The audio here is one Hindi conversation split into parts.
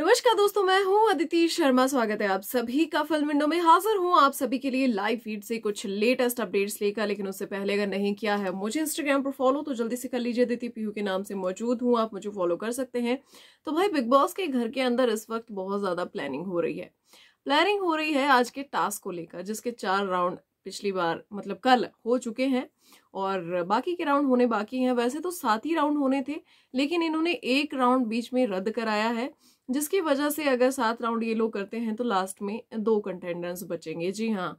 नमस्कार दोस्तों मैं हूं अदिति शर्मा स्वागत है आप सभी का फिल्म विंडो में हाजिर हूं आप सभी के लिए लाइव फीड से कुछ लेटेस्ट अपडेट्स लेकर लेकिन उससे पहले अगर नहीं किया है मुझे इंस्टाग्राम पर फॉलो तो जल्दी से कर लीजिए अदिति पीहू के नाम से मौजूद हूं आप मुझे फॉलो कर सकते हैं तो भाई बिग बॉस के घर के अंदर इस वक्त बहुत ज्यादा प्लानिंग हो रही है प्लानिंग हो रही है आज के टास्क को लेकर जिसके चार राउंड पिछली बार मतलब कल हो चुके हैं और बाकी के राउंड होने बाकी हैं वैसे तो सात ही राउंड होने थे लेकिन इन्होंने एक राउंड बीच में रद्द कराया है जिसकी वजह से अगर सात राउंड ये लोग करते हैं तो लास्ट में दो कंटेंडर्स बचेंगे जी हाँ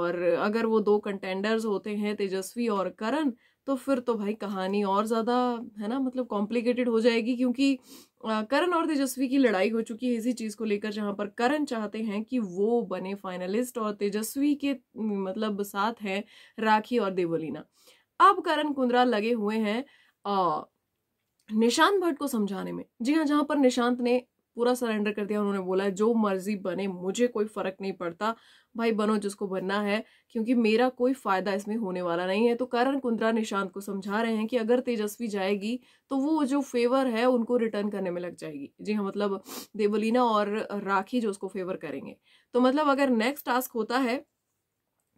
और अगर वो दो कंटेंडर्स होते हैं तेजस्वी और करण तो फिर तो भाई कहानी और ज़्यादा है ना मतलब कॉम्प्लिकेटेड हो जाएगी क्योंकि करण और तेजस्वी की लड़ाई हो चुकी है इसी चीज़ को लेकर जहाँ पर करण चाहते हैं कि वो बने फाइनलिस्ट और तेजस्वी के मतलब साथ हैं राखी और देवलीना अब करण कुंद्रा लगे हुए हैं निशांत भट्ट को समझाने में जी हाँ जहाँ पर निशांत ने पूरा सरेंडर कर दिया उन्होंने बोला जो मर्जी बने मुझे कोई फ़र्क नहीं पड़ता भाई बनो जिसको बनना है क्योंकि मेरा कोई फ़ायदा इसमें होने वाला नहीं है तो करण कुंद्रा निशांत को समझा रहे हैं कि अगर तेजस्वी जाएगी तो वो जो फेवर है उनको रिटर्न करने में लग जाएगी जी हाँ मतलब देवलीना और राखी जो उसको फेवर करेंगे तो मतलब अगर नेक्स्ट टास्क होता है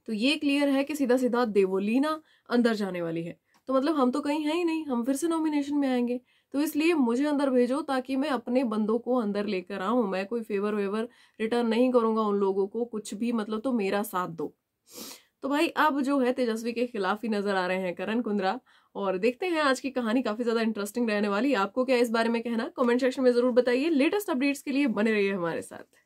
तो ये क्लियर है कि सीधा सीधा देवोलीना अंदर जाने वाली है तो मतलब हम तो कहीं हैं ही नहीं हम फिर से नॉमिनेशन में आएंगे तो इसलिए मुझे अंदर भेजो ताकि मैं अपने बंदों को अंदर लेकर आऊँ मैं कोई फेवर वेवर रिटर्न नहीं करूँगा उन लोगों को कुछ भी मतलब तो मेरा साथ दो तो भाई अब जो है तेजस्वी के खिलाफ ही नजर आ रहे हैं करण कुंद्रा और देखते हैं आज की कहानी काफी ज्यादा इंटरेस्टिंग रहने वाली आपको क्या इस बारे में कहना कमेंट सेक्शन में जरूर बताइए लेटेस्ट अपडेट्स के लिए बने रहिए हमारे साथ